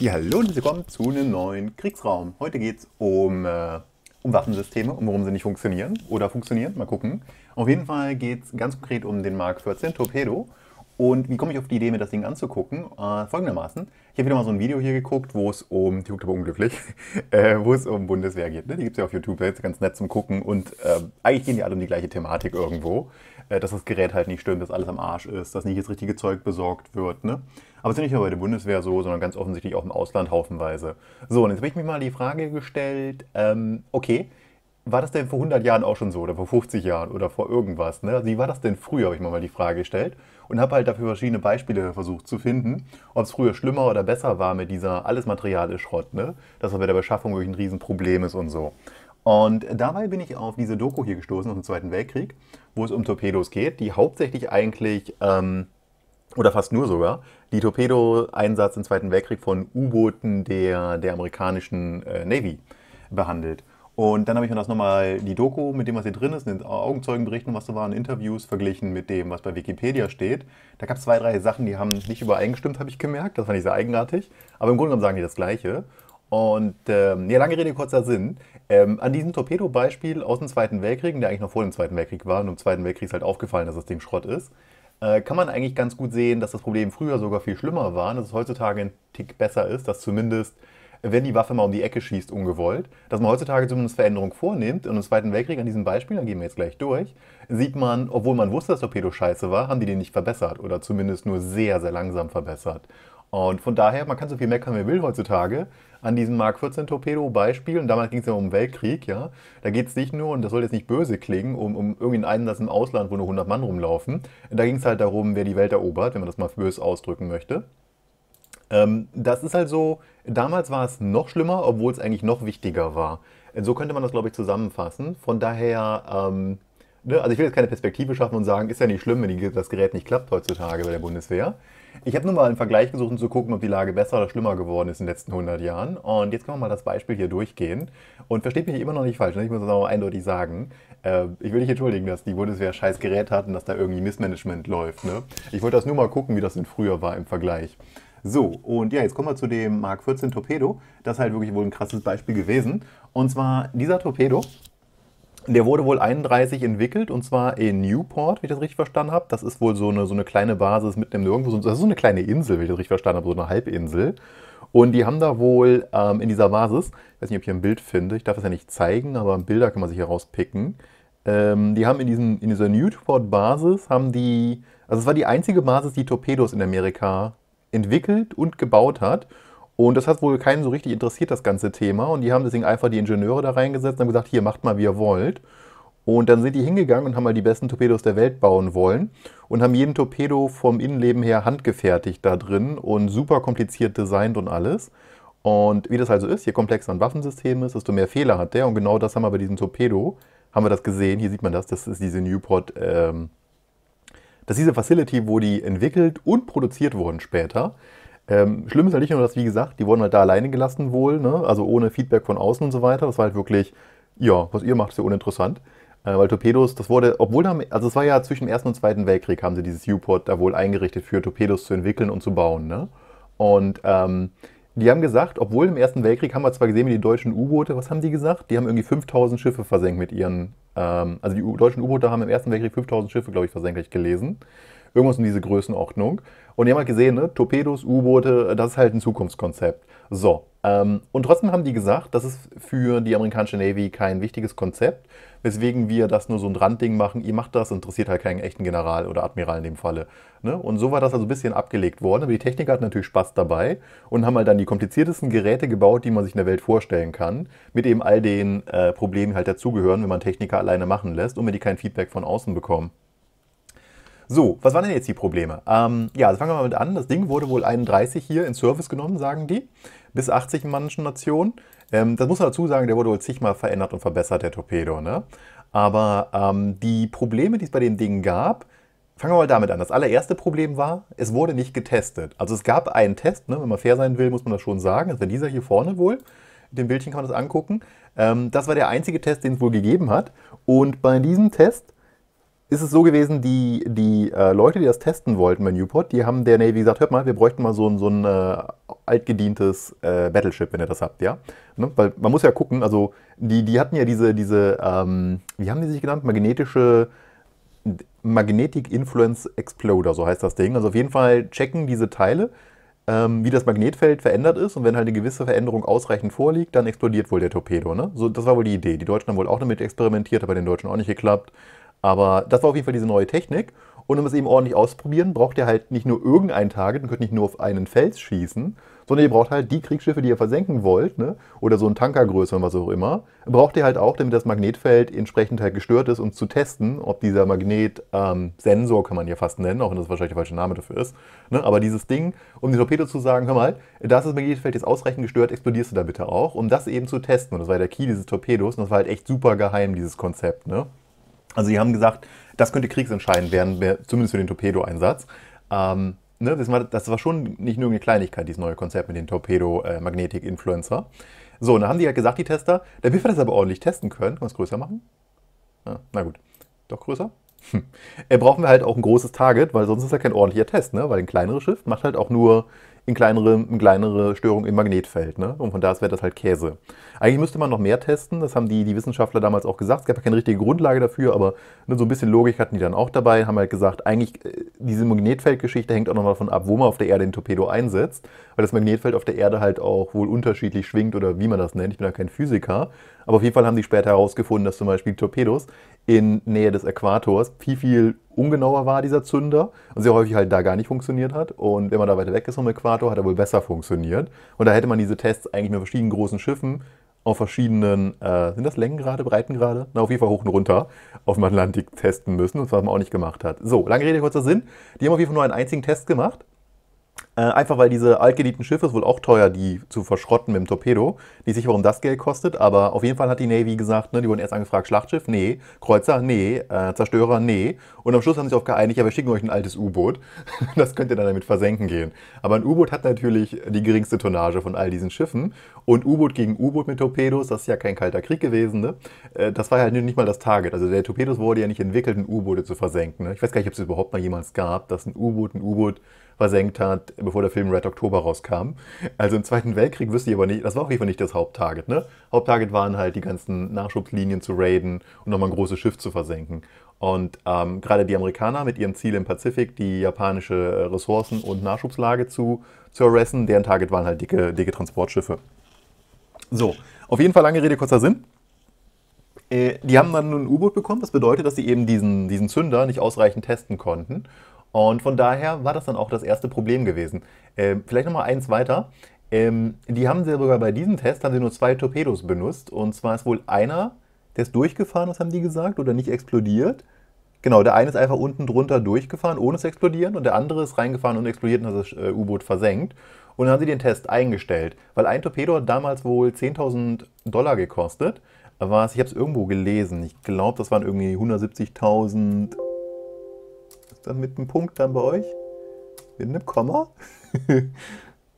Ja, hallo und willkommen zu einem neuen Kriegsraum. Heute geht es um, äh, um Waffensysteme und warum sie nicht funktionieren oder funktionieren. Mal gucken. Auf jeden Fall geht es ganz konkret um den Mark 14 Torpedo. Und wie komme ich auf die Idee, mir das Ding anzugucken? Äh, folgendermaßen, ich habe wieder mal so ein Video hier geguckt, wo es um, ich guckte aber unglücklich, äh, wo es um Bundeswehr geht. Ne? Die gibt es ja auf YouTube, jetzt ganz nett zum Gucken. Und äh, eigentlich gehen die alle um die gleiche Thematik irgendwo. Äh, dass das Gerät halt nicht stimmt, dass alles am Arsch ist, dass nicht das richtige Zeug besorgt wird. Ne? Aber es ist ja nicht nur bei der Bundeswehr so, sondern ganz offensichtlich auch im Ausland haufenweise. So, und jetzt habe ich mich mal die Frage gestellt, ähm, okay, war das denn vor 100 Jahren auch schon so oder vor 50 Jahren oder vor irgendwas? Ne? wie war das denn früher, habe ich mir mal die Frage gestellt und habe halt dafür verschiedene Beispiele versucht zu finden, ob es früher schlimmer oder besser war mit dieser alles Material ist Schrott, ne? dass das bei der Beschaffung wirklich ein Riesenproblem ist und so. Und dabei bin ich auf diese Doku hier gestoßen aus dem Zweiten Weltkrieg, wo es um Torpedos geht, die hauptsächlich eigentlich, ähm, oder fast nur sogar, die Torpedo-Einsatz im Zweiten Weltkrieg von U-Booten der, der amerikanischen äh, Navy behandelt. Und dann habe ich mir das nochmal, die Doku mit dem, was hier drin ist, den Augenzeugenberichten, was da waren, Interviews verglichen mit dem, was bei Wikipedia steht. Da gab es zwei, drei Sachen, die haben nicht übereingestimmt, habe ich gemerkt. Das fand ich sehr eigenartig. Aber im Grunde genommen sagen die das Gleiche. Und ähm, ja, lange Rede, kurzer Sinn. Ähm, an diesem Torpedo-Beispiel aus dem Zweiten Weltkrieg, der eigentlich noch vor dem Zweiten Weltkrieg war, und im Zweiten Weltkrieg ist halt aufgefallen, dass das Ding Schrott ist, äh, kann man eigentlich ganz gut sehen, dass das Problem früher sogar viel schlimmer war und dass es heutzutage ein Tick besser ist, dass zumindest wenn die Waffe mal um die Ecke schießt, ungewollt, dass man heutzutage zumindest Veränderungen vornimmt. Und im Zweiten Weltkrieg, an diesem Beispiel, da gehen wir jetzt gleich durch, sieht man, obwohl man wusste, dass Torpedo scheiße war, haben die den nicht verbessert oder zumindest nur sehr, sehr langsam verbessert. Und von daher, man kann so viel meckern, wie man will heutzutage, an diesem Mark 14 Torpedo Beispiel, und damals ging es ja um den Weltkrieg, ja, da geht es nicht nur, und das soll jetzt nicht böse klingen, um, um irgendeinen Einsatz im Ausland, wo nur 100 Mann rumlaufen, da ging es halt darum, wer die Welt erobert, wenn man das mal böse ausdrücken möchte. Ähm, das ist halt so, damals war es noch schlimmer, obwohl es eigentlich noch wichtiger war. So könnte man das, glaube ich, zusammenfassen. Von daher, ähm, ne, also ich will jetzt keine Perspektive schaffen und sagen, ist ja nicht schlimm, wenn das Gerät nicht klappt heutzutage bei der Bundeswehr. Ich habe nur mal einen Vergleich gesucht, um zu gucken, ob die Lage besser oder schlimmer geworden ist in den letzten 100 Jahren. Und jetzt können wir mal das Beispiel hier durchgehen. Und versteht mich immer noch nicht falsch, ne? ich muss das auch eindeutig sagen. Äh, ich will nicht entschuldigen, dass die Bundeswehr scheiß Gerät hat und dass da irgendwie Missmanagement läuft. Ne? Ich wollte das nur mal gucken, wie das denn früher war im Vergleich. So, und ja, jetzt kommen wir zu dem Mark 14 Torpedo. Das ist halt wirklich wohl ein krasses Beispiel gewesen. Und zwar dieser Torpedo, der wurde wohl 31 entwickelt und zwar in Newport, wenn ich das richtig verstanden habe. Das ist wohl so eine, so eine kleine Basis mitten im Nirgendwo. Das ist so eine kleine Insel, wenn ich das richtig verstanden habe, so eine Halbinsel. Und die haben da wohl ähm, in dieser Basis, ich weiß nicht, ob ich hier ein Bild finde, ich darf es ja nicht zeigen, aber Bilder kann man sich hier rauspicken. Ähm, die haben in, diesem, in dieser Newport-Basis, haben die, also es war die einzige Basis, die Torpedos in Amerika entwickelt und gebaut hat. Und das hat wohl keinen so richtig interessiert, das ganze Thema. Und die haben deswegen einfach die Ingenieure da reingesetzt und haben gesagt, hier macht mal, wie ihr wollt. Und dann sind die hingegangen und haben mal die besten Torpedos der Welt bauen wollen und haben jeden Torpedo vom Innenleben her handgefertigt da drin und super kompliziert designt und alles. Und wie das also ist, je komplexer ein Waffensystem ist, desto mehr Fehler hat der. Und genau das haben wir bei diesem Torpedo, haben wir das gesehen. Hier sieht man das, das ist diese Newport ähm, dass diese Facility, wo die entwickelt und produziert wurden später, ähm, schlimm ist halt nicht nur, dass, wie gesagt, die wurden halt da alleine gelassen wohl, ne? also ohne Feedback von außen und so weiter. Das war halt wirklich, ja, was ihr macht, ist ja uninteressant. Äh, weil Torpedos, das wurde, obwohl da, also es war ja zwischen dem Ersten und Zweiten Weltkrieg, haben sie dieses U-Port da wohl eingerichtet für Torpedos zu entwickeln und zu bauen. Ne? Und ähm, die haben gesagt, obwohl im Ersten Weltkrieg haben wir zwar gesehen, wie die deutschen U-Boote, was haben die gesagt? Die haben irgendwie 5000 Schiffe versenkt mit ihren, ähm, also die U deutschen U-Boote haben im Ersten Weltkrieg 5000 Schiffe, glaube ich, versenkt, ich gelesen. Irgendwas in diese Größenordnung. Und die haben halt gesehen, ne, Torpedos, U-Boote, das ist halt ein Zukunftskonzept. So, ähm, und trotzdem haben die gesagt, das ist für die amerikanische Navy kein wichtiges Konzept weswegen wir das nur so ein Randding machen. Ihr macht das, interessiert halt keinen echten General oder Admiral in dem Falle. Ne? Und so war das also ein bisschen abgelegt worden. Aber die Techniker hatten natürlich Spaß dabei und haben halt dann die kompliziertesten Geräte gebaut, die man sich in der Welt vorstellen kann, mit eben all den äh, Problemen halt dazugehören, wenn man Techniker alleine machen lässt und wenn die kein Feedback von außen bekommen. So, was waren denn jetzt die Probleme? Ähm, ja, also fangen wir mal mit an. Das Ding wurde wohl 31 hier in Service genommen, sagen die. Bis 80 in manchen Nationen. Ähm, das muss man dazu sagen, der wurde wohl zigmal verändert und verbessert, der Torpedo. Ne? Aber ähm, die Probleme, die es bei dem Ding gab, fangen wir mal damit an. Das allererste Problem war, es wurde nicht getestet. Also es gab einen Test, ne? wenn man fair sein will, muss man das schon sagen. Das war dieser hier vorne wohl. Mit dem Bildchen kann man das angucken. Ähm, das war der einzige Test, den es wohl gegeben hat. Und bei diesem Test ist es so gewesen, die, die äh, Leute, die das testen wollten bei Newport, die haben der Navy gesagt, hört mal, wir bräuchten mal so ein, so ein äh, altgedientes äh, Battleship, wenn ihr das habt, ja? Ne? Weil man muss ja gucken, also die, die hatten ja diese, diese ähm, wie haben die sich genannt? Magnetische, Magnetic Influence Exploder, so heißt das Ding. Also auf jeden Fall checken diese Teile, ähm, wie das Magnetfeld verändert ist und wenn halt eine gewisse Veränderung ausreichend vorliegt, dann explodiert wohl der Torpedo, ne? So, das war wohl die Idee. Die Deutschen haben wohl auch damit experimentiert, hat bei den Deutschen auch nicht geklappt. Aber das war auf jeden Fall diese neue Technik. Und um es eben ordentlich auszuprobieren, braucht ihr halt nicht nur irgendein Target und könnt nicht nur auf einen Fels schießen, sondern ihr braucht halt die Kriegsschiffe, die ihr versenken wollt, ne? oder so ein Tankergröße und was auch immer, braucht ihr halt auch, damit das Magnetfeld entsprechend halt gestört ist, um zu testen, ob dieser Magnetsensor, ähm, kann man ja fast nennen, auch wenn das wahrscheinlich der falsche Name dafür ist, ne? aber dieses Ding, um die Torpedo zu sagen, hör mal, da ist das Magnetfeld jetzt ausreichend gestört, explodierst du da bitte auch, um das eben zu testen. Und das war der Key dieses Torpedos und das war halt echt super geheim, dieses Konzept. Ne? Also sie haben gesagt, das könnte kriegsentscheidend werden, zumindest für den Torpedo-Einsatz. Ähm, ne, das, war, das, war, schon nicht nur eine Kleinigkeit, dieses neue Konzept mit den Torpedo-Magnetic-Influencer. So, und dann haben die halt gesagt, die Tester, damit wir das aber ordentlich testen können, können wir es größer machen? Ja, na gut, doch größer? Hm. Äh, brauchen wir halt auch ein großes Target, weil sonst ist ja kein ordentlicher Test, ne? weil ein kleineres Schiff macht halt auch nur in kleinere, in kleinere Störung im Magnetfeld. Ne? Und von da wäre das halt Käse. Eigentlich müsste man noch mehr testen, das haben die, die Wissenschaftler damals auch gesagt. Es gab ja keine richtige Grundlage dafür, aber ne, so ein bisschen Logik hatten die dann auch dabei, haben halt gesagt, eigentlich äh, diese Magnetfeldgeschichte hängt auch nochmal davon ab, wo man auf der Erde den Torpedo einsetzt, weil das Magnetfeld auf der Erde halt auch wohl unterschiedlich schwingt oder wie man das nennt. Ich bin ja kein Physiker, aber auf jeden Fall haben die später herausgefunden, dass zum Beispiel Torpedos in Nähe des Äquators viel, viel ungenauer war, dieser Zünder, und sehr häufig halt da gar nicht funktioniert hat. Und wenn man da weiter weg ist vom Äquator, hat er wohl besser funktioniert. Und da hätte man diese Tests eigentlich mit verschiedenen großen Schiffen auf verschiedenen, äh, sind das Längengrade, Breitengrade? Na, auf jeden Fall hoch und runter auf dem Atlantik testen müssen, und was man auch nicht gemacht hat. So, lange Rede, kurzer Sinn. Die haben auf jeden Fall nur einen einzigen Test gemacht äh, einfach weil diese altgeliebten Schiffe ist wohl auch teuer, die zu verschrotten mit dem Torpedo. Nicht sicher, warum das Geld kostet, aber auf jeden Fall hat die Navy gesagt, ne, die wurden erst angefragt, Schlachtschiff, nee, Kreuzer, nee, äh, Zerstörer, nee. Und am Schluss haben sie sich auch geeinigt, ja, wir schicken euch ein altes U-Boot. das könnt ihr dann damit versenken gehen. Aber ein U-Boot hat natürlich die geringste Tonnage von all diesen Schiffen. Und U-Boot gegen U-Boot mit Torpedos, das ist ja kein kalter Krieg gewesen, ne? Äh, das war ja halt nicht mal das Target. Also der Torpedos wurde ja nicht entwickelt, ein U-Boote zu versenken. Ne? Ich weiß gar nicht, ob es überhaupt mal jemals gab, dass ein U-Boot ein U-Boot versenkt hat bevor der Film Red Oktober rauskam. Also im Zweiten Weltkrieg wüsste ich aber nicht, das war auch jeden Fall nicht das Haupttarget, ne? Haupttarget waren halt die ganzen Nachschubslinien zu raiden und nochmal ein großes Schiff zu versenken. Und ähm, gerade die Amerikaner mit ihrem Ziel im Pazifik, die japanische Ressourcen- und Nachschubslage zu, zu arresten, deren Target waren halt dicke, dicke Transportschiffe. So, auf jeden Fall lange Rede, kurzer Sinn. Äh, die haben dann ein U-Boot bekommen, das bedeutet, dass sie eben diesen, diesen Zünder nicht ausreichend testen konnten. Und von daher war das dann auch das erste Problem gewesen. Ähm, vielleicht nochmal eins weiter. Ähm, die haben sogar bei diesem Test haben sie nur zwei Torpedos benutzt. Und zwar ist wohl einer, der ist durchgefahren, das haben die gesagt, oder nicht explodiert. Genau, der eine ist einfach unten drunter durchgefahren, ohne zu explodieren, und der andere ist reingefahren und explodiert und hat das äh, U-Boot versenkt. Und dann haben sie den Test eingestellt, weil ein Torpedo hat damals wohl 10.000 Dollar gekostet. Was, ich habe es irgendwo gelesen, ich glaube, das waren irgendwie 170.000 dann mit einem Punkt dann bei euch. Mit einem Komma.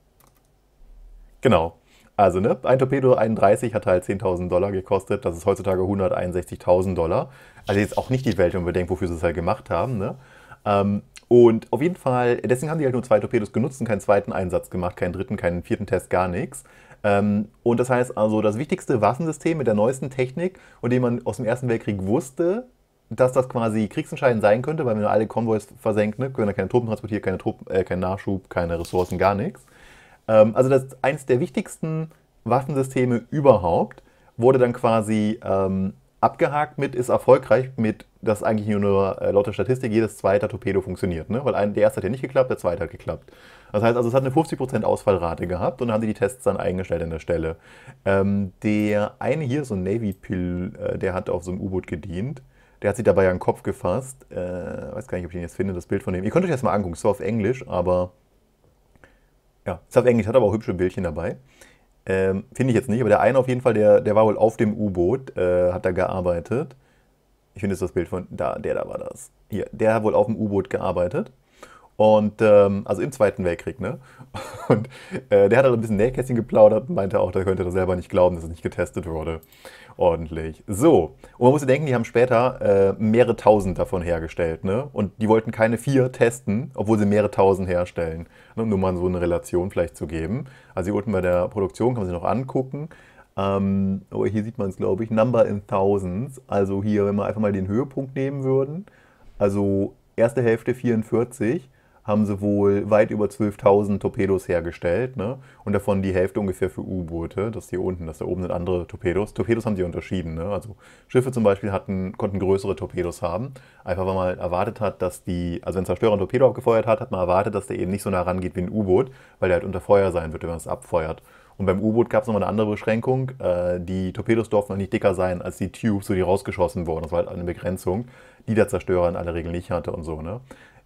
genau. Also, ne, ein Torpedo 31 hat halt 10.000 Dollar gekostet. Das ist heutzutage 161.000 Dollar. Also jetzt auch nicht die Welt, wenn man bedenkt, wofür sie es halt gemacht haben. Ne? Ähm, und auf jeden Fall, deswegen haben sie halt nur zwei Torpedos genutzt und keinen zweiten Einsatz gemacht, keinen dritten, keinen vierten Test, gar nichts. Ähm, und das heißt also, das wichtigste Waffensystem mit der neuesten Technik und dem man aus dem Ersten Weltkrieg wusste, dass das quasi kriegsentscheidend sein könnte, weil wenn du alle Konvois versenkt, ne, können da keine Truppen transportieren, keine Truppen, äh, keinen Nachschub, keine Ressourcen, gar nichts. Ähm, also das ist eins der wichtigsten Waffensysteme überhaupt, wurde dann quasi ähm, abgehakt mit, ist erfolgreich mit, dass eigentlich nur äh, lauter Statistik jedes zweite Torpedo funktioniert, ne? weil ein, der erste hat ja nicht geklappt, der zweite hat geklappt. Das heißt also, es hat eine 50% Ausfallrate gehabt und dann haben sie die Tests dann eingestellt an der Stelle. Ähm, der eine hier, so ein Navy-Pill, äh, der hat auf so einem U-Boot gedient der hat sich dabei ja einen Kopf gefasst. Äh, weiß gar nicht, ob ich den jetzt finde, das Bild von dem. Ihr könnt euch das mal angucken. Ist zwar auf Englisch, aber. Ja, es ist auf Englisch, hat aber auch hübsche Bildchen dabei. Ähm, finde ich jetzt nicht, aber der eine auf jeden Fall, der, der war wohl auf dem U-Boot, äh, hat da gearbeitet. Ich finde jetzt das Bild von. Da, der da war das. Hier, der hat wohl auf dem U-Boot gearbeitet. Und ähm, also im Zweiten Weltkrieg, ne? Und äh, der hat halt ein bisschen Nähkästchen geplaudert und meinte auch, da könnte er selber nicht glauben, dass es nicht getestet wurde ordentlich. So, und man muss denken, die haben später äh, mehrere tausend davon hergestellt, ne? Und die wollten keine vier testen, obwohl sie mehrere tausend herstellen, ne? um nur mal so eine Relation vielleicht zu geben. Also hier unten bei der Produktion kann man sich noch angucken. Ähm, aber oh, hier sieht man es, glaube ich, Number in Thousands. Also hier, wenn wir einfach mal den Höhepunkt nehmen würden, also erste Hälfte 44, haben sie wohl weit über 12.000 Torpedos hergestellt. Ne? Und davon die Hälfte ungefähr für U-Boote. Das hier unten, das da oben sind andere Torpedos. Torpedos haben sie unterschieden. Ne? Also Schiffe zum Beispiel hatten, konnten größere Torpedos haben. Einfach weil man erwartet hat, dass die, also wenn ein Zerstörer ein Torpedo abgefeuert hat, hat man erwartet, dass der eben nicht so nah rangeht wie ein U-Boot, weil der halt unter Feuer sein wird, wenn man es abfeuert. Und beim U-Boot gab es nochmal eine andere Beschränkung. Äh, die Torpedos durften noch nicht dicker sein als die Tubes, so die rausgeschossen wurden. Das war halt eine Begrenzung, die der Zerstörer in aller Regel nicht hatte und so. Ne?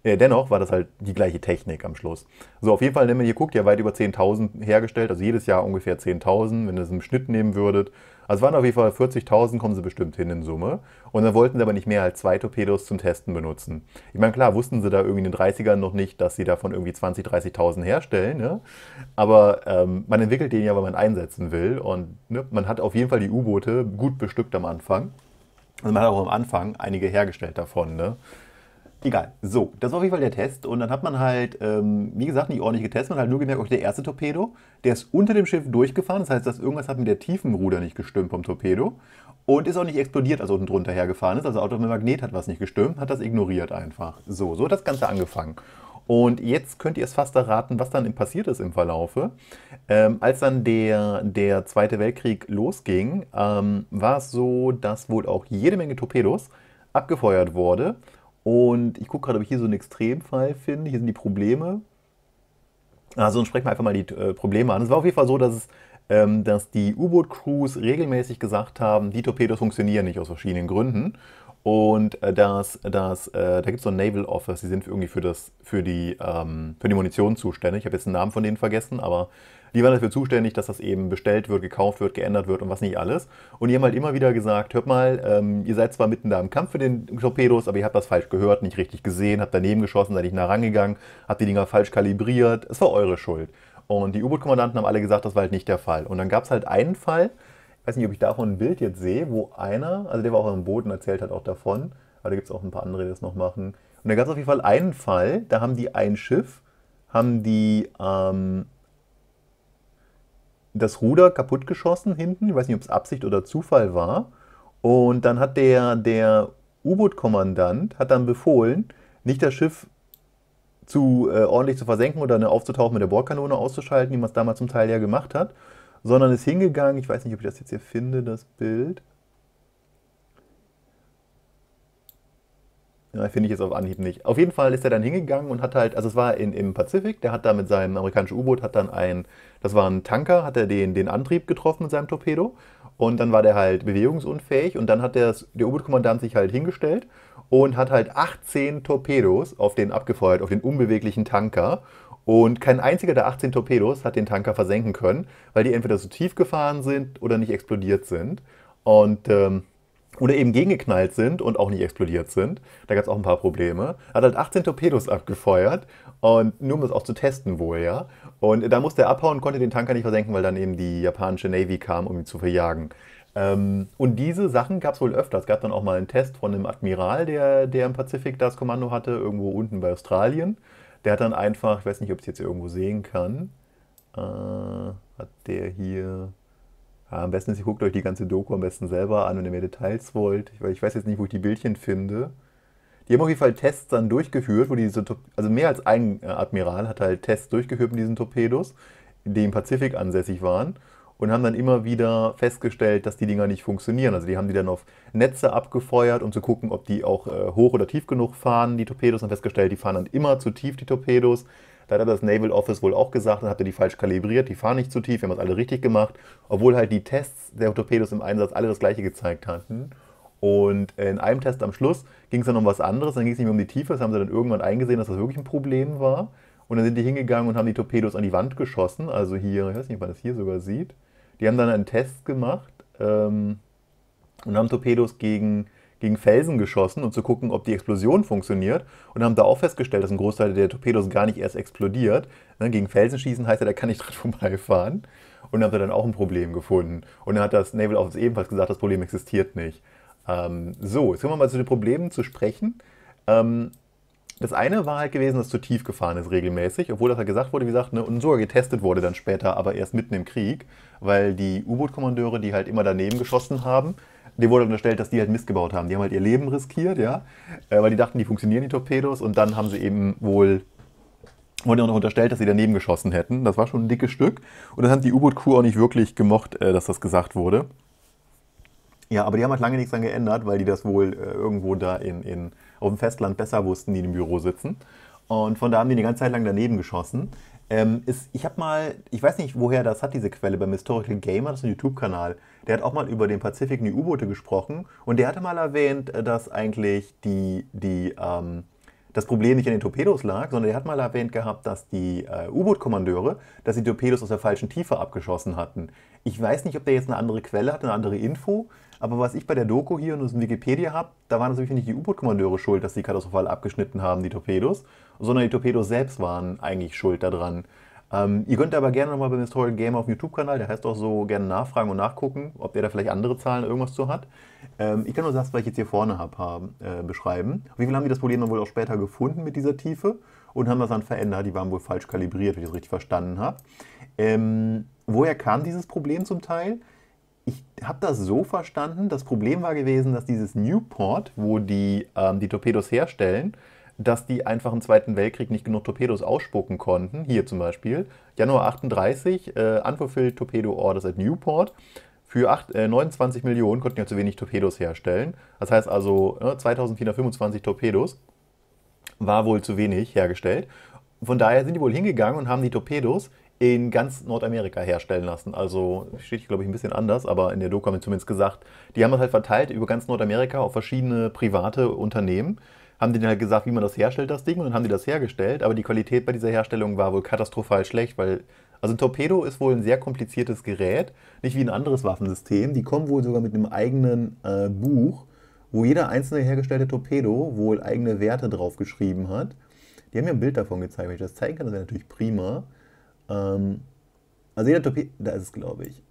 dennoch war das halt die gleiche Technik am Schluss. So, auf jeden Fall, wenn man hier guckt, ja weit über 10.000 hergestellt, also jedes Jahr ungefähr 10.000, wenn ihr es im Schnitt nehmen würdet. Also waren auf jeden Fall 40.000, kommen sie bestimmt hin in Summe. Und dann wollten sie aber nicht mehr als zwei Torpedos zum Testen benutzen. Ich meine, klar, wussten sie da irgendwie in den 30ern noch nicht, dass sie davon irgendwie 20.000, 30 30.000 herstellen. Ne? Aber ähm, man entwickelt den ja, weil man einsetzen will. Und ne, man hat auf jeden Fall die U-Boote gut bestückt am Anfang. Und also man hat auch am Anfang einige hergestellt davon. Ne? Egal. So, das war auf jeden Fall der Test. Und dann hat man halt, ähm, wie gesagt, nicht ordentlich getestet. Man hat halt nur gemerkt, okay, der erste Torpedo, der ist unter dem Schiff durchgefahren. Das heißt, dass irgendwas hat mit der Tiefenruder nicht gestimmt vom Torpedo. Und ist auch nicht explodiert, als unten drunter hergefahren ist. Also auch mit dem Magnet hat was nicht gestimmt, hat das ignoriert einfach. So, so hat das Ganze angefangen. Und jetzt könnt ihr es fast erraten, was dann passiert ist im Verlaufe. Ähm, als dann der, der Zweite Weltkrieg losging, ähm, war es so, dass wohl auch jede Menge Torpedos abgefeuert wurde und ich gucke gerade, ob ich hier so einen Extremfall finde. Hier sind die Probleme. Also dann sprechen wir einfach mal die äh, Probleme an. Es war auf jeden Fall so, dass, es, ähm, dass die U-Boot-Crews regelmäßig gesagt haben, die Torpedos funktionieren nicht aus verschiedenen Gründen. Und äh, das, das, äh, da gibt es so ein Naval Office, die sind irgendwie für, das, für, die, ähm, für die Munition zuständig. Ich habe jetzt den Namen von denen vergessen, aber die waren dafür zuständig, dass das eben bestellt wird, gekauft wird, geändert wird und was nicht alles. Und die haben halt immer wieder gesagt, hört mal, ähm, ihr seid zwar mitten da im Kampf für den Torpedos, aber ihr habt das falsch gehört, nicht richtig gesehen, habt daneben geschossen, seid nicht nah rangegangen, habt die Dinger falsch kalibriert. Es war eure Schuld. Und die U-Boot-Kommandanten haben alle gesagt, das war halt nicht der Fall. Und dann gab es halt einen Fall, ich weiß nicht, ob ich davon ein Bild jetzt sehe, wo einer, also der war auch im Boden, erzählt hat auch davon, aber da gibt es auch ein paar andere, die das noch machen. Und da gab es auf jeden Fall einen Fall, da haben die ein Schiff, haben die ähm, das Ruder kaputtgeschossen hinten. Ich weiß nicht, ob es Absicht oder Zufall war. Und dann hat der, der U-Boot-Kommandant hat dann befohlen, nicht das Schiff zu äh, ordentlich zu versenken oder eine aufzutauchen mit der Bordkanone auszuschalten, wie man es damals zum Teil ja gemacht hat, sondern ist hingegangen, ich weiß nicht, ob ich das jetzt hier finde, das Bild, Finde ich jetzt auf Anhieb nicht. Auf jeden Fall ist er dann hingegangen und hat halt, also es war in, im Pazifik, der hat da mit seinem amerikanischen U-Boot, hat dann ein, das war ein Tanker, hat er den, den Antrieb getroffen mit seinem Torpedo und dann war der halt bewegungsunfähig und dann hat der, der U-Boot-Kommandant sich halt hingestellt und hat halt 18 Torpedos auf den abgefeuert, auf den unbeweglichen Tanker und kein einziger der 18 Torpedos hat den Tanker versenken können, weil die entweder zu tief gefahren sind oder nicht explodiert sind und... Ähm, oder eben gegengeknallt sind und auch nicht explodiert sind. Da gab es auch ein paar Probleme. Hat halt 18 Torpedos abgefeuert und nur um das auch zu testen wohl, ja. Und da musste er abhauen und konnte den Tanker nicht versenken, weil dann eben die japanische Navy kam, um ihn zu verjagen. Ähm, und diese Sachen gab es wohl öfter. Es gab dann auch mal einen Test von einem Admiral, der, der im Pazifik das Kommando hatte, irgendwo unten bei Australien. Der hat dann einfach, ich weiß nicht, ob ich es jetzt irgendwo sehen kann, äh, hat der hier am besten ist, ihr guckt euch die ganze Doku am besten selber an, wenn ihr mehr Details wollt. Weil ich weiß jetzt nicht, wo ich die Bildchen finde. Die haben auf jeden Fall Tests dann durchgeführt, wo diese, also mehr als ein äh, Admiral hat halt Tests durchgeführt mit diesen Torpedos, die im Pazifik ansässig waren und haben dann immer wieder festgestellt, dass die Dinger nicht funktionieren. Also die haben die dann auf Netze abgefeuert, um zu gucken, ob die auch äh, hoch oder tief genug fahren, die Torpedos, und festgestellt, die fahren dann immer zu tief, die Torpedos. Da hat das Naval Office wohl auch gesagt, dann habt ihr die falsch kalibriert, die fahren nicht zu tief, wir haben das alle richtig gemacht, obwohl halt die Tests der Torpedos im Einsatz alle das gleiche gezeigt hatten. Und in einem Test am Schluss ging es dann um was anderes, dann ging es nicht mehr um die Tiefe, das haben sie dann irgendwann eingesehen, dass das wirklich ein Problem war. Und dann sind die hingegangen und haben die Torpedos an die Wand geschossen. Also hier, ich weiß nicht, ob man das hier sogar sieht. Die haben dann einen Test gemacht ähm, und haben Torpedos gegen gegen Felsen geschossen, um zu gucken, ob die Explosion funktioniert und haben da auch festgestellt, dass ein Großteil der Torpedos gar nicht erst explodiert. Ne, gegen Felsen schießen heißt ja, da kann ich dran vorbeifahren. Und haben da dann auch ein Problem gefunden. Und dann hat das Naval Office ebenfalls gesagt, das Problem existiert nicht. Ähm, so, jetzt kommen wir mal zu den Problemen zu sprechen. Ähm, das eine war halt gewesen, dass zu tief gefahren ist regelmäßig, obwohl das ja halt gesagt wurde, wie gesagt, ne, und sogar getestet wurde dann später, aber erst mitten im Krieg, weil die U-Boot-Kommandeure, die halt immer daneben geschossen haben, dem wurde unterstellt, dass die halt gebaut haben. Die haben halt ihr Leben riskiert, ja, äh, weil die dachten, die funktionieren, die Torpedos. Und dann haben sie eben wohl, wurde auch noch unterstellt, dass sie daneben geschossen hätten. Das war schon ein dickes Stück. Und das hat die U-Boot-Crew auch nicht wirklich gemocht, äh, dass das gesagt wurde. Ja, aber die haben halt lange nichts dran geändert, weil die das wohl äh, irgendwo da in, in, auf dem Festland besser wussten, die im Büro sitzen. Und von da haben die eine ganze Zeit lang daneben geschossen. Ähm, ist, ich habe mal, ich weiß nicht, woher das hat, diese Quelle, beim Historical Gamer, das ist ein YouTube-Kanal, der hat auch mal über den Pazifik und die U-Boote gesprochen und der hatte mal erwähnt, äh, dass eigentlich die, die, ähm, das Problem nicht an den Torpedos lag, sondern der hat mal erwähnt gehabt, dass die äh, U-Boot-Kommandeure, dass die Torpedos aus der falschen Tiefe abgeschossen hatten. Ich weiß nicht, ob der jetzt eine andere Quelle hat, eine andere Info, aber was ich bei der Doku hier und in Wikipedia habe, da waren natürlich nicht die U-Boot-Kommandeure schuld, dass die katastrophal abgeschnitten haben, die Torpedos, sondern die Torpedos selbst waren eigentlich schuld daran. Ähm, ihr könnt aber gerne nochmal beim Historical Gamer auf YouTube-Kanal, der heißt auch so, gerne nachfragen und nachgucken, ob der da vielleicht andere Zahlen irgendwas zu hat. Ähm, ich kann nur das, was ich jetzt hier vorne habe, äh, beschreiben. Wie viel haben die das Problem dann wohl auch später gefunden mit dieser Tiefe und haben das dann verändert. Die waren wohl falsch kalibriert, wenn ich das richtig verstanden habe. Ähm, woher kam dieses Problem zum Teil? ich habe das so verstanden, das Problem war gewesen, dass dieses Newport, wo die ähm, die Torpedos herstellen, dass die einfach im Zweiten Weltkrieg nicht genug Torpedos ausspucken konnten. Hier zum Beispiel, Januar 38, äh, Unfulfilled Torpedo Orders at Newport. Für 8, äh, 29 Millionen konnten ja zu wenig Torpedos herstellen. Das heißt also, äh, ne, 2425 Torpedos war wohl zu wenig hergestellt. Von daher sind die wohl hingegangen und haben die Torpedos in ganz Nordamerika herstellen lassen. Also steht, glaube ich, ein bisschen anders, aber in der Doku haben wir zumindest gesagt, die haben es halt verteilt über ganz Nordamerika auf verschiedene private Unternehmen, haben die dann halt gesagt, wie man das herstellt, das Ding, und dann haben die das hergestellt, aber die Qualität bei dieser Herstellung war wohl katastrophal schlecht, weil, also ein Torpedo ist wohl ein sehr kompliziertes Gerät, nicht wie ein anderes Waffensystem, die kommen wohl sogar mit einem eigenen äh, Buch, wo jeder einzelne hergestellte Torpedo wohl eigene Werte drauf geschrieben hat. Die haben mir ein Bild davon gezeigt, wenn ich das zeigen kann, das wäre natürlich prima. Ähm, also jeder Torpedo, da ist es glaube ich,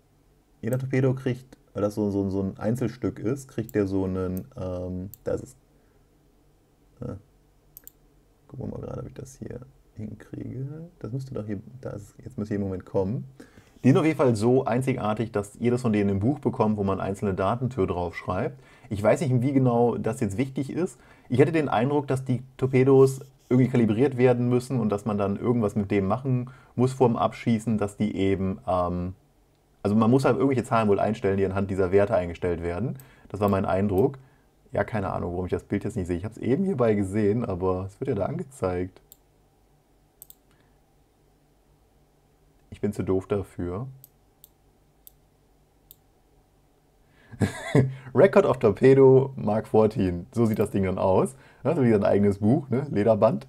jeder Torpedo kriegt, weil das so, so, so ein Einzelstück ist, kriegt der so einen, ähm, da ist es gucken wir mal gerade, ob ich das hier hinkriege. Das müsste doch hier, das, jetzt müsste hier im Moment kommen. Die sind auf jeden Fall so einzigartig, dass jedes von denen ein Buch bekommt, wo man einzelne Datentür draufschreibt. Ich weiß nicht, wie genau das jetzt wichtig ist. Ich hätte den Eindruck, dass die Torpedos irgendwie kalibriert werden müssen und dass man dann irgendwas mit dem machen muss vor dem Abschießen, dass die eben, ähm, also man muss halt irgendwelche Zahlen wohl einstellen, die anhand dieser Werte eingestellt werden. Das war mein Eindruck. Ja, keine Ahnung, warum ich das Bild jetzt nicht sehe. Ich habe es eben hierbei gesehen, aber es wird ja da angezeigt. Ich bin zu doof dafür. Record of Torpedo Mark 14. So sieht das Ding dann aus. Also wie sein eigenes Buch, ne? Lederband.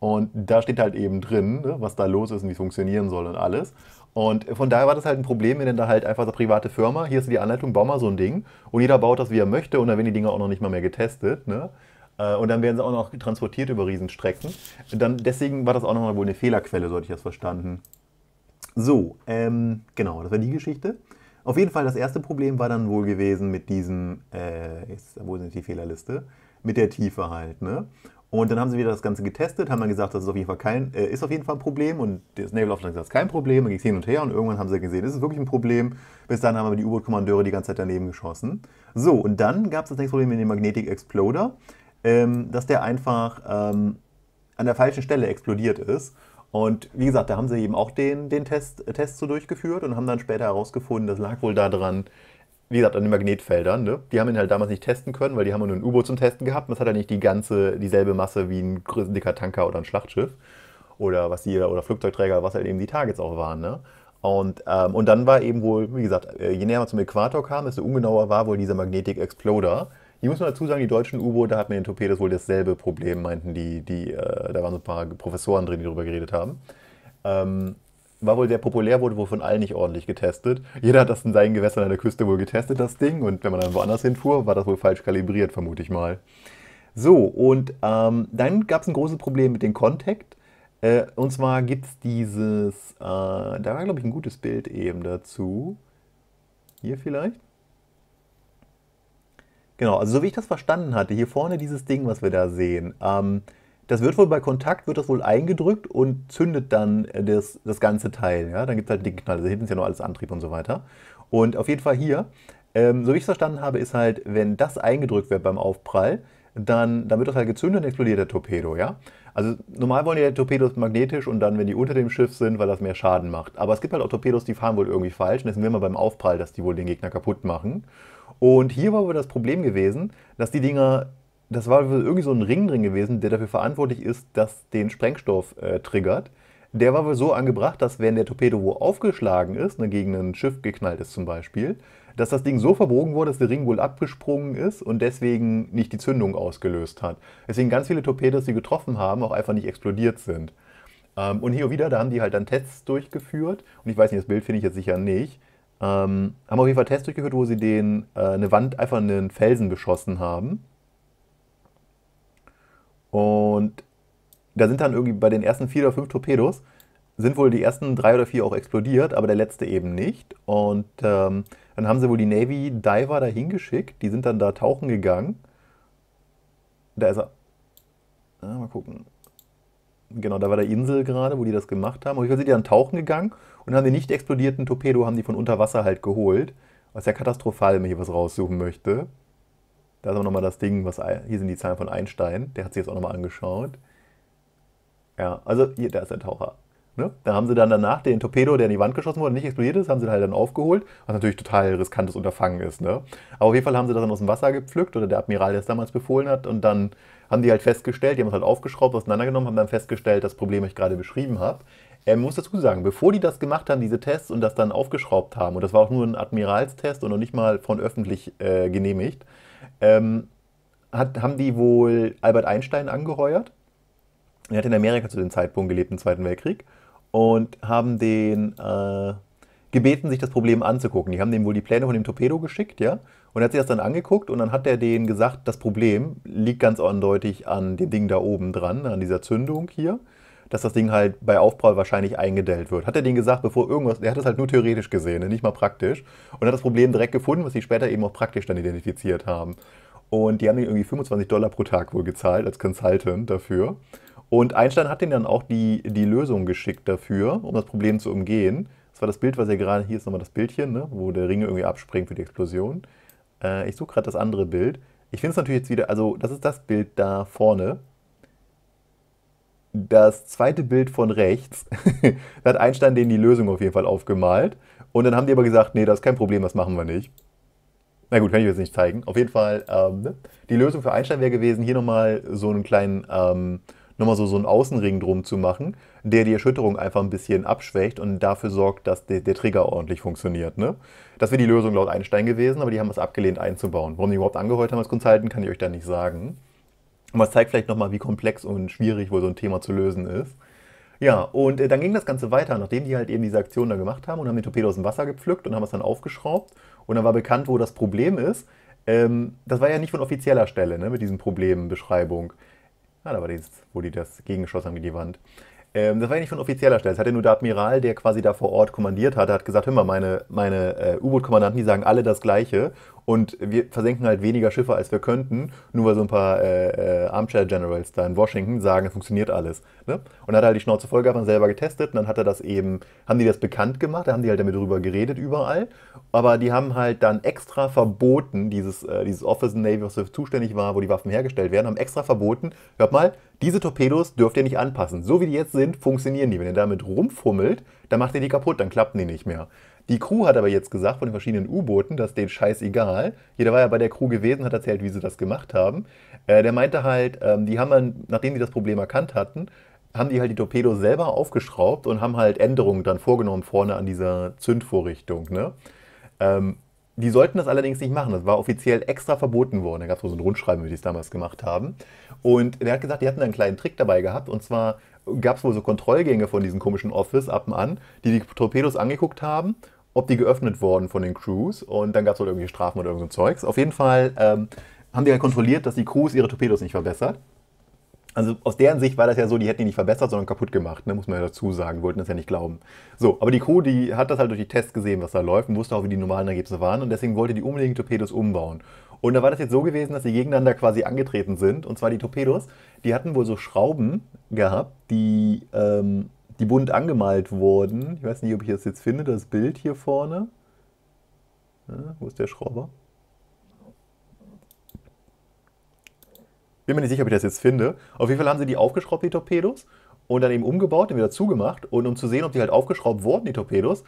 Und da steht halt eben drin, ne? was da los ist und wie es funktionieren soll und alles. Und von daher war das halt ein Problem, wenn da halt einfach eine private Firma, hier ist die Anleitung, bau mal so ein Ding. Und jeder baut das, wie er möchte. Und dann werden die Dinger auch noch nicht mal mehr getestet. Ne? Äh, und dann werden sie auch noch transportiert über Riesenstrecken. dann, deswegen war das auch nochmal wohl eine Fehlerquelle, sollte ich das verstanden. So, ähm, genau, das war die Geschichte. Auf jeden Fall, das erste Problem war dann wohl gewesen mit diesem, äh, jetzt, wo sind die Fehlerliste? Mit der Tiefe halt, ne? Und dann haben sie wieder das Ganze getestet, haben dann gesagt, das ist auf jeden Fall kein, äh, ist auf jeden Fall ein Problem. Und das Naval Officer hat gesagt, kein Problem. Dann ging es hin und her und irgendwann haben sie gesehen, das ist wirklich ein Problem. Bis dann haben aber die U-Boot-Kommandeure die ganze Zeit daneben geschossen. So, und dann gab es das nächste Problem mit dem Magnetic Exploder, ähm, dass der einfach ähm, an der falschen Stelle explodiert ist. Und wie gesagt, da haben sie eben auch den, den Test, äh, Test so durchgeführt und haben dann später herausgefunden, das lag wohl daran, wie gesagt, an den Magnetfeldern. Ne? Die haben ihn halt damals nicht testen können, weil die haben nur ein U-Boot zum Testen gehabt. Das hat ja halt nicht die ganze, dieselbe Masse wie ein dicker Tanker oder ein Schlachtschiff oder was die, oder Flugzeugträger, was halt eben die Targets auch waren. Ne? Und, ähm, und dann war eben wohl, wie gesagt, äh, je näher man zum Äquator kam, desto ungenauer war wohl dieser Magnetic Exploder. Hier muss man dazu sagen, die deutschen U-Boote hatten mit den Torpedos wohl dasselbe Problem, meinten die, die äh, da waren so ein paar Professoren drin, die darüber geredet haben. Ähm, war wohl sehr populär, wurde wohl von allen nicht ordentlich getestet. Jeder hat das in seinen Gewässern an der Küste wohl getestet, das Ding. Und wenn man dann woanders hinfuhr, war das wohl falsch kalibriert, vermute ich mal. So, und ähm, dann gab es ein großes Problem mit dem Contact. Äh, und zwar gibt es dieses, äh, da war, glaube ich, ein gutes Bild eben dazu. Hier vielleicht. Genau, also so wie ich das verstanden hatte, hier vorne dieses Ding, was wir da sehen. Ähm, das wird wohl bei Kontakt, wird das wohl eingedrückt und zündet dann das, das ganze Teil. Ja? Dann gibt es halt dicken Knall. Da also hinten ist ja noch alles Antrieb und so weiter. Und auf jeden Fall hier, ähm, so wie ich es verstanden habe, ist halt, wenn das eingedrückt wird beim Aufprall, dann, dann wird das halt gezündet und explodiert der Torpedo, ja? Also normal wollen die Torpedos magnetisch und dann, wenn die unter dem Schiff sind, weil das mehr Schaden macht. Aber es gibt halt auch Torpedos, die fahren wohl irgendwie falsch. Und das sind wir mal beim Aufprall, dass die wohl den Gegner kaputt machen. Und hier war wohl das Problem gewesen, dass die Dinger das war irgendwie so ein Ring drin gewesen, der dafür verantwortlich ist, dass den Sprengstoff äh, triggert. Der war wohl so angebracht, dass wenn der Torpedo wo aufgeschlagen ist, ne, gegen ein Schiff geknallt ist zum Beispiel, dass das Ding so verbogen wurde, dass der Ring wohl abgesprungen ist und deswegen nicht die Zündung ausgelöst hat. Deswegen ganz viele Torpedos, die getroffen haben, auch einfach nicht explodiert sind. Ähm, und hier wieder, da haben die halt dann Tests durchgeführt. Und ich weiß nicht, das Bild finde ich jetzt sicher nicht. Ähm, haben auf jeden Fall Tests durchgeführt, wo sie den, äh, eine Wand, einfach in einen Felsen beschossen haben und da sind dann irgendwie bei den ersten vier oder fünf Torpedos sind wohl die ersten drei oder vier auch explodiert, aber der letzte eben nicht. Und ähm, dann haben sie wohl die Navy Diver da hingeschickt, Die sind dann da tauchen gegangen. Da ist er. Ah, mal gucken. Genau, da war der Insel gerade, wo die das gemacht haben. Und ich sind die dann tauchen gegangen und haben den nicht explodierten Torpedo haben die von unter Wasser halt geholt. Was ja katastrophal, wenn ich was raussuchen möchte. Da ist aber nochmal das Ding, was hier sind die Zahlen von Einstein, der hat sich jetzt auch nochmal angeschaut. Ja, also hier, da ist der Taucher. Ne? Da haben sie dann danach den Torpedo, der in die Wand geschossen wurde, nicht explodiert ist, haben sie halt dann aufgeholt, was natürlich total riskantes Unterfangen ist. Ne? Aber auf jeden Fall haben sie das dann aus dem Wasser gepflückt oder der Admiral, der es damals befohlen hat. Und dann haben die halt festgestellt, die haben es halt aufgeschraubt, auseinandergenommen, haben dann festgestellt, das Problem, das ich gerade beschrieben habe. Ähm, muss dazu sagen, bevor die das gemacht haben, diese Tests und das dann aufgeschraubt haben, und das war auch nur ein Admiralstest und noch nicht mal von öffentlich äh, genehmigt, ähm, hat, haben die wohl Albert Einstein angeheuert. Er hat in Amerika zu dem Zeitpunkt gelebt im Zweiten Weltkrieg und haben den äh, gebeten, sich das Problem anzugucken. Die haben dem wohl die Pläne von dem Torpedo geschickt, ja, und er hat sich das dann angeguckt und dann hat er denen gesagt, das Problem liegt ganz eindeutig an dem Ding da oben dran, an dieser Zündung hier dass das Ding halt bei Aufprall wahrscheinlich eingedellt wird. Hat er den gesagt, bevor irgendwas, der hat das halt nur theoretisch gesehen, ne, nicht mal praktisch. Und hat das Problem direkt gefunden, was sie später eben auch praktisch dann identifiziert haben. Und die haben ihm irgendwie 25 Dollar pro Tag wohl gezahlt als Consultant dafür. Und Einstein hat ihm dann auch die, die Lösung geschickt dafür, um das Problem zu umgehen. Das war das Bild, was er gerade, hier ist nochmal das Bildchen, ne? wo der Ring irgendwie abspringt für die Explosion. Äh, ich suche gerade das andere Bild. Ich finde es natürlich jetzt wieder, also das ist das Bild da vorne das zweite Bild von rechts, da hat Einstein denen die Lösung auf jeden Fall aufgemalt. Und dann haben die aber gesagt, nee, das ist kein Problem, das machen wir nicht. Na gut, kann ich jetzt nicht zeigen. Auf jeden Fall, ähm, ne? die Lösung für Einstein wäre gewesen, hier nochmal so einen kleinen, ähm, nochmal so, so einen Außenring drum zu machen, der die Erschütterung einfach ein bisschen abschwächt und dafür sorgt, dass der, der Trigger ordentlich funktioniert. Ne? Das wäre die Lösung laut Einstein gewesen, aber die haben es abgelehnt einzubauen. Warum die überhaupt angeheuert haben als Consultant, kann ich euch da nicht sagen. Und das zeigt vielleicht nochmal, wie komplex und schwierig wohl so ein Thema zu lösen ist. Ja, und äh, dann ging das Ganze weiter, nachdem die halt eben diese Aktion da gemacht haben und haben den Torpedo aus dem Wasser gepflückt und haben es dann aufgeschraubt. Und dann war bekannt, wo das Problem ist. Ähm, das war ja nicht von offizieller Stelle, ne, mit diesen Problembeschreibung. Ah, da war das, wo die das Gegengeschoss haben gegen die Wand. Ähm, das war ja nicht von offizieller Stelle. Das hatte nur der Admiral, der quasi da vor Ort kommandiert hatte, hat gesagt, hör mal, meine, meine äh, U-Boot-Kommandanten, die sagen alle das Gleiche. Und wir versenken halt weniger Schiffe, als wir könnten, nur weil so ein paar äh, äh, Armchair-Generals da in Washington sagen, es funktioniert alles. Ne? Und dann hat er halt die Schnauze voll gehabt und selber getestet. Und dann hat er das eben, haben die das bekannt gemacht, da haben die halt damit drüber geredet überall. Aber die haben halt dann extra verboten, dieses, äh, dieses Office Navy, was zuständig war, wo die Waffen hergestellt werden, haben extra verboten, hört mal, diese Torpedos dürft ihr nicht anpassen. So wie die jetzt sind, funktionieren die. Wenn ihr damit rumfummelt, dann macht ihr die kaputt, dann klappen die nicht mehr. Die Crew hat aber jetzt gesagt von den verschiedenen U-Booten, dass denen scheißegal. Jeder war ja bei der Crew gewesen, hat erzählt, wie sie das gemacht haben. Äh, der meinte halt, ähm, die haben dann, nachdem die das Problem erkannt hatten, haben die halt die Torpedos selber aufgeschraubt und haben halt Änderungen dann vorgenommen vorne an dieser Zündvorrichtung. Ne? Ähm, die sollten das allerdings nicht machen. Das war offiziell extra verboten worden. Da gab es so ein Rundschreiben, wie die es damals gemacht haben. Und der hat gesagt, die hatten einen kleinen Trick dabei gehabt. Und zwar gab es wohl so Kontrollgänge von diesem komischen Office ab und an, die die Torpedos angeguckt haben ob die geöffnet wurden von den Crews. Und dann gab es halt irgendwie Strafen oder irgend so Zeugs. Auf jeden Fall ähm, haben die ja halt kontrolliert, dass die Crews ihre Torpedos nicht verbessert. Also aus deren Sicht war das ja so, die hätten die nicht verbessert, sondern kaputt gemacht, ne? muss man ja dazu sagen, wollten das ja nicht glauben. So, aber die Crew, die hat das halt durch die Tests gesehen, was da läuft und wusste auch, wie die normalen Ergebnisse waren und deswegen wollte die unbedingt Torpedos umbauen. Und da war das jetzt so gewesen, dass sie gegeneinander quasi angetreten sind. Und zwar die Torpedos, die hatten wohl so Schrauben gehabt, die ähm, die bunt angemalt wurden. Ich weiß nicht, ob ich das jetzt finde, das Bild hier vorne. Ja, wo ist der Schrauber? Bin mir nicht sicher, ob ich das jetzt finde. Auf jeden Fall haben sie die aufgeschraubt, die Torpedos, und dann eben umgebaut und wieder zugemacht. Und um zu sehen, ob die halt aufgeschraubt wurden, die Torpedos,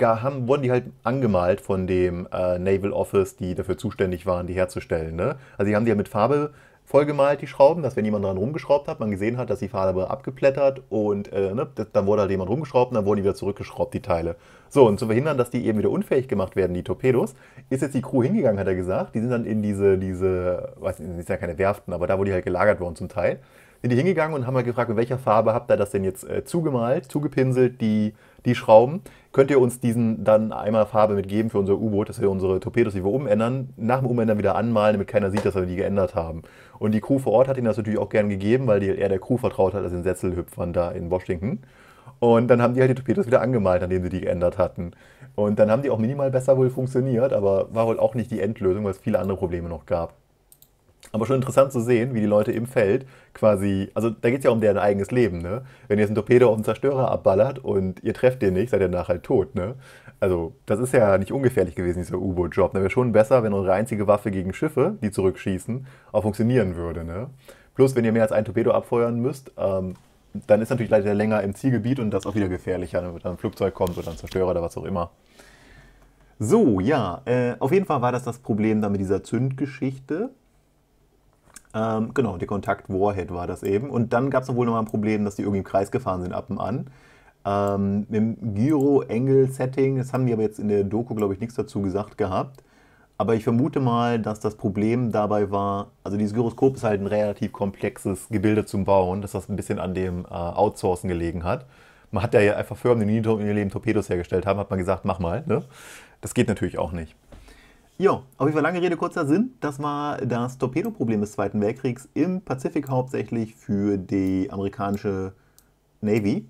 haben, wurden die halt angemalt von dem äh, Naval Office, die dafür zuständig waren, die herzustellen. Ne? Also die haben die ja mit Farbe vollgemalt, die Schrauben, dass wenn jemand dran rumgeschraubt hat, man gesehen hat, dass die Farbe abgeplättert und äh, ne, dann wurde halt jemand rumgeschraubt und dann wurden die wieder zurückgeschraubt, die Teile. So, und zu verhindern, dass die eben wieder unfähig gemacht werden, die Torpedos, ist jetzt die Crew hingegangen, hat er gesagt. Die sind dann in diese, diese, weiß nicht, sind ja keine Werften, aber da, wo die halt gelagert wurden zum Teil, sind die hingegangen und haben halt gefragt, in welcher Farbe habt ihr das denn jetzt äh, zugemalt, zugepinselt, die die Schrauben. Könnt ihr uns diesen dann einmal Farbe mitgeben für unser U-Boot, dass wir unsere Torpedos, die wir umändern, nach dem Umändern wieder anmalen, damit keiner sieht, dass wir die geändert haben. Und die Crew vor Ort hat ihnen das natürlich auch gern gegeben, weil die, er der Crew vertraut hat als den Setzelhüpfern da in Washington. Und dann haben die halt die Torpedos wieder angemalt, an denen sie die geändert hatten. Und dann haben die auch minimal besser wohl funktioniert, aber war wohl auch nicht die Endlösung, weil es viele andere Probleme noch gab. Aber schon interessant zu sehen, wie die Leute im Feld quasi, also da geht es ja um deren eigenes Leben, ne? Wenn ihr jetzt einen Torpedo auf einen Zerstörer abballert und ihr trefft den nicht, seid ihr nachher halt tot, ne? Also das ist ja nicht ungefährlich gewesen, dieser U-Boot-Job. Da wäre schon besser, wenn eure einzige Waffe gegen Schiffe, die zurückschießen, auch funktionieren würde, ne? Plus, wenn ihr mehr als ein Torpedo abfeuern müsst, ähm, dann ist natürlich leider länger im Zielgebiet und das auch wieder gefährlicher, ne? wenn dann ein Flugzeug kommt oder ein Zerstörer oder was auch immer. So, ja, äh, auf jeden Fall war das das Problem dann mit dieser Zündgeschichte. Ähm, genau, der Kontakt Warhead war das eben. Und dann gab es wohl noch mal ein Problem, dass die irgendwie im Kreis gefahren sind ab und an. Ähm, Im giro engel setting das haben die aber jetzt in der Doku, glaube ich, nichts dazu gesagt gehabt. Aber ich vermute mal, dass das Problem dabei war, also dieses Gyroskop ist halt ein relativ komplexes Gebilde zum Bauen, dass das ein bisschen an dem äh, Outsourcen gelegen hat. Man hat ja einfach Firmen, die nie in ihrem Leben Torpedos hergestellt haben, hat man gesagt, mach mal. Ne? Das geht natürlich auch nicht. Ja, auf jeden Fall lange Rede, kurzer Sinn. Das war das Torpedoproblem des Zweiten Weltkriegs im Pazifik hauptsächlich für die amerikanische Navy.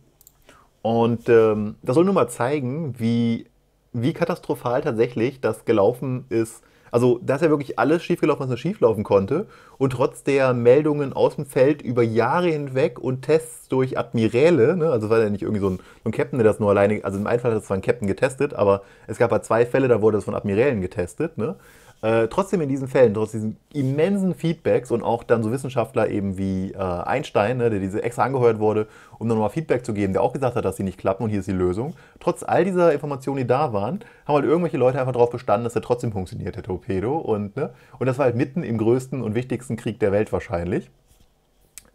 Und ähm, das soll nur mal zeigen, wie, wie katastrophal tatsächlich das gelaufen ist also da ist ja wirklich alles schiefgelaufen, was nur schieflaufen konnte. Und trotz der Meldungen aus dem Feld über Jahre hinweg und Tests durch Admiräle, ne, also es war ja nicht irgendwie so ein, so ein, Captain, der das nur alleine, also im Einfall hat das zwar ein Captain getestet, aber es gab halt zwei Fälle, da wurde das von Admirälen getestet, ne, äh, trotzdem in diesen Fällen, trotz diesen immensen Feedbacks und auch dann so Wissenschaftler eben wie äh, Einstein, ne, der diese extra angehört wurde, um dann nochmal Feedback zu geben, der auch gesagt hat, dass sie nicht klappen und hier ist die Lösung. Trotz all dieser Informationen, die da waren, haben halt irgendwelche Leute einfach darauf bestanden, dass er trotzdem funktioniert, der Torpedo. Und, ne, und das war halt mitten im größten und wichtigsten Krieg der Welt wahrscheinlich.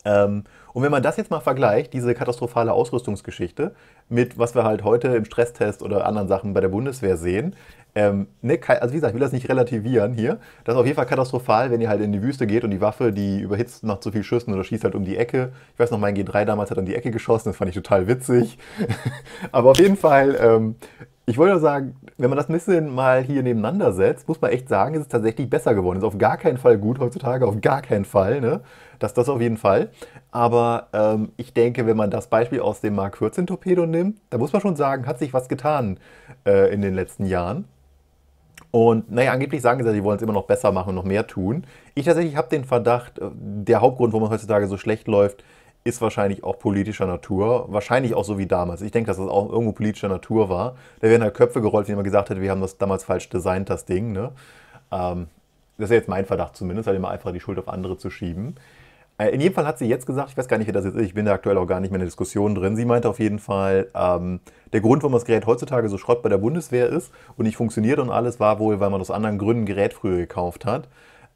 Ähm, und wenn man das jetzt mal vergleicht, diese katastrophale Ausrüstungsgeschichte, mit, was wir halt heute im Stresstest oder anderen Sachen bei der Bundeswehr sehen. Ähm, ne, also wie gesagt, ich will das nicht relativieren hier. Das ist auf jeden Fall katastrophal, wenn ihr halt in die Wüste geht und die Waffe, die überhitzt nach zu viel Schüssen oder schießt halt um die Ecke. Ich weiß noch, mein G3 damals hat um die Ecke geschossen, das fand ich total witzig. Aber auf jeden Fall, ähm, ich wollte nur sagen, wenn man das ein bisschen mal hier nebeneinander setzt, muss man echt sagen, ist es tatsächlich besser geworden. Ist auf gar keinen Fall gut heutzutage, auf gar keinen Fall. Ne? Das, das auf jeden Fall. Aber ähm, ich denke, wenn man das Beispiel aus dem Mark 14 Torpedo nimmt, da muss man schon sagen, hat sich was getan äh, in den letzten Jahren. Und naja, angeblich sagen sie, sie wollen es immer noch besser machen und noch mehr tun. Ich tatsächlich habe den Verdacht, äh, der Hauptgrund, warum es heutzutage so schlecht läuft, ist wahrscheinlich auch politischer Natur, wahrscheinlich auch so wie damals. Ich denke, dass das auch irgendwo politischer Natur war. Da werden halt Köpfe gerollt, wie man gesagt hat, wir haben das damals falsch designt, das Ding. Ne? Ähm, das ist jetzt mein Verdacht zumindest, halt immer einfach die Schuld auf andere zu schieben. Äh, in jedem Fall hat sie jetzt gesagt, ich weiß gar nicht, wer das jetzt ist, ich bin da aktuell auch gar nicht mehr in der Diskussion drin. Sie meinte auf jeden Fall, ähm, der Grund, warum das Gerät heutzutage so Schrott bei der Bundeswehr ist und nicht funktioniert und alles, war wohl, weil man aus anderen Gründen Gerät früher gekauft hat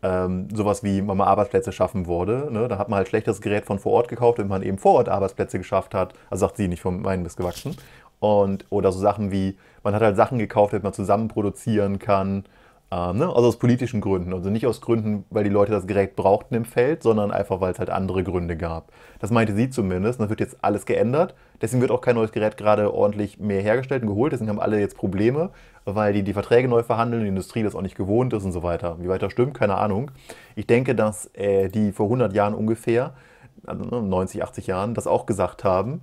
ähm, sowas wie man mal Arbeitsplätze schaffen wurde. Ne? Da hat man halt schlechtes Gerät von vor Ort gekauft, wenn man eben vor Ort Arbeitsplätze geschafft hat. Also sagt sie, nicht von meinen ist gewachsen. Und, oder so Sachen wie, man hat halt Sachen gekauft, damit man zusammen produzieren kann. Ähm, ne? Also aus politischen Gründen. Also nicht aus Gründen, weil die Leute das Gerät brauchten im Feld, sondern einfach, weil es halt andere Gründe gab. Das meinte sie zumindest. Und das wird jetzt alles geändert. Deswegen wird auch kein neues Gerät gerade ordentlich mehr hergestellt und geholt. Deswegen haben alle jetzt Probleme, weil die die Verträge neu verhandeln, die Industrie das auch nicht gewohnt ist und so weiter. Wie weit das stimmt, keine Ahnung. Ich denke, dass äh, die vor 100 Jahren ungefähr, also 90, ne, 80 Jahren, das auch gesagt haben,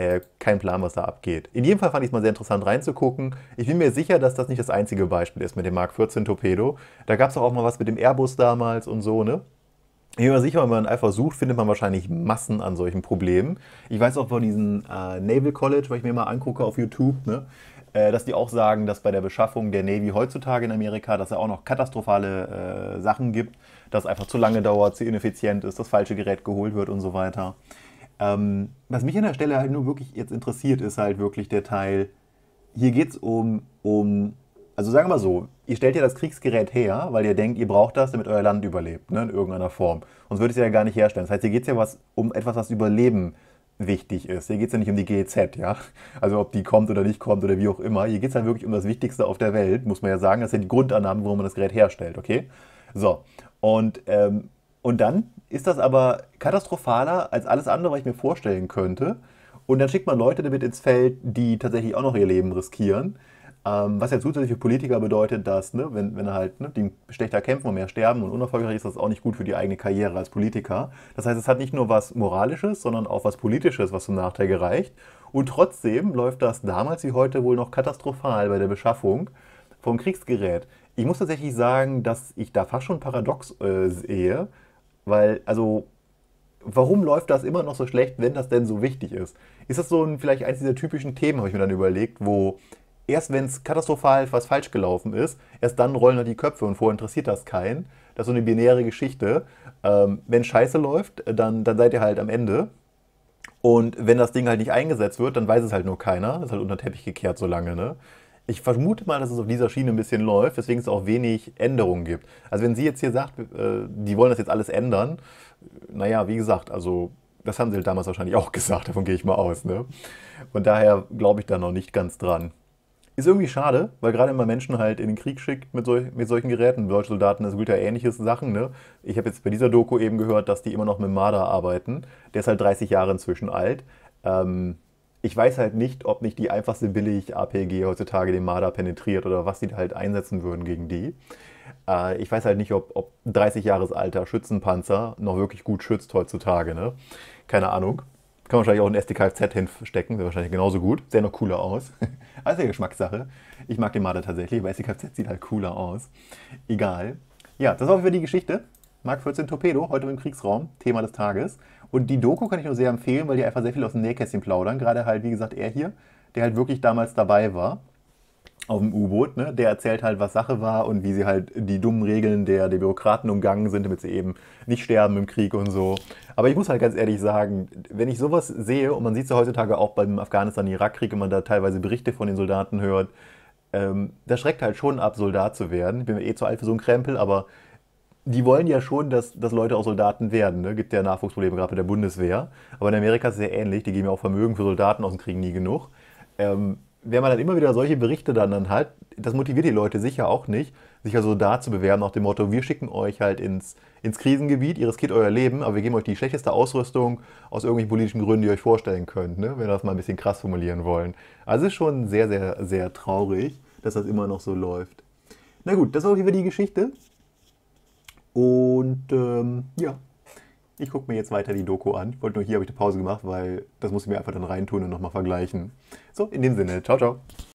äh, kein Plan, was da abgeht. In jedem Fall fand ich es mal sehr interessant reinzugucken. Ich bin mir sicher, dass das nicht das einzige Beispiel ist mit dem Mark 14 Torpedo. Da gab es auch, auch mal was mit dem Airbus damals und so, ne? Ich bin mir sicher, wenn man einfach sucht, findet man wahrscheinlich Massen an solchen Problemen. Ich weiß auch von diesem äh, Naval College, weil ich mir mal angucke auf YouTube, ne? Äh, dass die auch sagen, dass bei der Beschaffung der Navy heutzutage in Amerika, dass es auch noch katastrophale äh, Sachen gibt, dass es einfach zu lange dauert, zu ineffizient ist, das falsche Gerät geholt wird und so weiter. Ähm, was mich an der Stelle halt nur wirklich jetzt interessiert, ist halt wirklich der Teil, hier geht es um, um, also sagen wir mal so, ihr stellt ja das Kriegsgerät her, weil ihr denkt, ihr braucht das, damit euer Land überlebt, ne, in irgendeiner Form. Sonst würdet ihr ja gar nicht herstellen. Das heißt, hier geht es ja was, um etwas, was Überleben wichtig ist. Hier geht es ja nicht um die GEZ, ja. Also ob die kommt oder nicht kommt oder wie auch immer. Hier geht es ja halt wirklich um das Wichtigste auf der Welt, muss man ja sagen. Das sind die Grundannahmen, warum man das Gerät herstellt, okay? So. Und ähm, und dann ist das aber katastrophaler als alles andere, was ich mir vorstellen könnte. Und dann schickt man Leute damit ins Feld, die tatsächlich auch noch ihr Leben riskieren. Ähm, was ja zusätzlich für Politiker bedeutet, dass, ne, wenn, wenn halt ne, die schlechter kämpfen und mehr sterben und unerfolgreich ist, das auch nicht gut für die eigene Karriere als Politiker. Das heißt, es hat nicht nur was Moralisches, sondern auch was Politisches, was zum Nachteil gereicht. Und trotzdem läuft das damals wie heute wohl noch katastrophal bei der Beschaffung vom Kriegsgerät. Ich muss tatsächlich sagen, dass ich da fast schon Paradox äh, sehe, weil, also, warum läuft das immer noch so schlecht, wenn das denn so wichtig ist? Ist das so ein, vielleicht eines dieser typischen Themen, habe ich mir dann überlegt, wo erst wenn es katastrophal was falsch gelaufen ist, erst dann rollen da halt die Köpfe und vorher interessiert das keinen. Das ist so eine binäre Geschichte. Ähm, wenn Scheiße läuft, dann, dann seid ihr halt am Ende. Und wenn das Ding halt nicht eingesetzt wird, dann weiß es halt nur keiner. Ist halt unter Teppich gekehrt so lange, ne? Ich vermute mal, dass es auf dieser Schiene ein bisschen läuft, weswegen es auch wenig Änderungen gibt. Also wenn sie jetzt hier sagt, äh, die wollen das jetzt alles ändern, naja, wie gesagt, also das haben sie halt damals wahrscheinlich auch gesagt, davon gehe ich mal aus. Ne? Und daher glaube ich da noch nicht ganz dran. Ist irgendwie schade, weil gerade immer Menschen halt in den Krieg schickt mit, solch, mit solchen Geräten. Deutsche Soldaten, das gilt ja ähnliches Sachen. Ne? Ich habe jetzt bei dieser Doku eben gehört, dass die immer noch mit Marder arbeiten. Der ist halt 30 Jahre inzwischen alt. Ähm, ich weiß halt nicht, ob nicht die einfachste billig APG heutzutage den Marder penetriert oder was die halt einsetzen würden gegen die. Äh, ich weiß halt nicht, ob, ob 30 Jahres alter Schützenpanzer noch wirklich gut schützt heutzutage. Ne? Keine Ahnung. Kann man wahrscheinlich auch ein SDKFZ hinstecken, wäre wahrscheinlich genauso gut. Sieht noch cooler aus. also Geschmackssache. Ich mag den Marder tatsächlich, aber SDKFZ sieht halt cooler aus. Egal. Ja, das war für die Geschichte. Mark 14 Torpedo, heute im Kriegsraum, Thema des Tages. Und die Doku kann ich nur sehr empfehlen, weil die einfach sehr viel aus dem Nähkästchen plaudern. Gerade halt, wie gesagt, er hier, der halt wirklich damals dabei war auf dem U-Boot, ne? der erzählt halt, was Sache war und wie sie halt die dummen Regeln der, der Bürokraten umgangen sind, damit sie eben nicht sterben im Krieg und so. Aber ich muss halt ganz ehrlich sagen, wenn ich sowas sehe, und man sieht es ja heutzutage auch beim Afghanistan-Irak-Krieg, wenn man da teilweise Berichte von den Soldaten hört, ähm, das schreckt halt schon ab, Soldat zu werden. Ich bin eh zu alt für so einen Krempel, aber die wollen ja schon, dass, dass Leute auch Soldaten werden. Ne? Gibt ja Nachwuchsprobleme gerade bei der Bundeswehr. Aber in Amerika ist es sehr ähnlich. Die geben ja auch Vermögen für Soldaten aus dem Krieg nie genug. Ähm, wenn man dann immer wieder solche Berichte dann, dann halt, das motiviert die Leute sicher auch nicht, sich als Soldat zu bewerben, nach dem Motto, wir schicken euch halt ins, ins Krisengebiet, ihr riskiert euer Leben, aber wir geben euch die schlechteste Ausrüstung aus irgendwelchen politischen Gründen, die ihr euch vorstellen könnt, ne? wenn wir das mal ein bisschen krass formulieren wollen. Also ist schon sehr, sehr, sehr traurig, dass das immer noch so läuft. Na gut, das war auch wieder die Geschichte. Und ähm, ja, ich gucke mir jetzt weiter die Doku an. Ich Wollte nur hier habe ich eine Pause gemacht, weil das muss ich mir einfach dann reintun und nochmal vergleichen. So, in dem Sinne, ciao, ciao.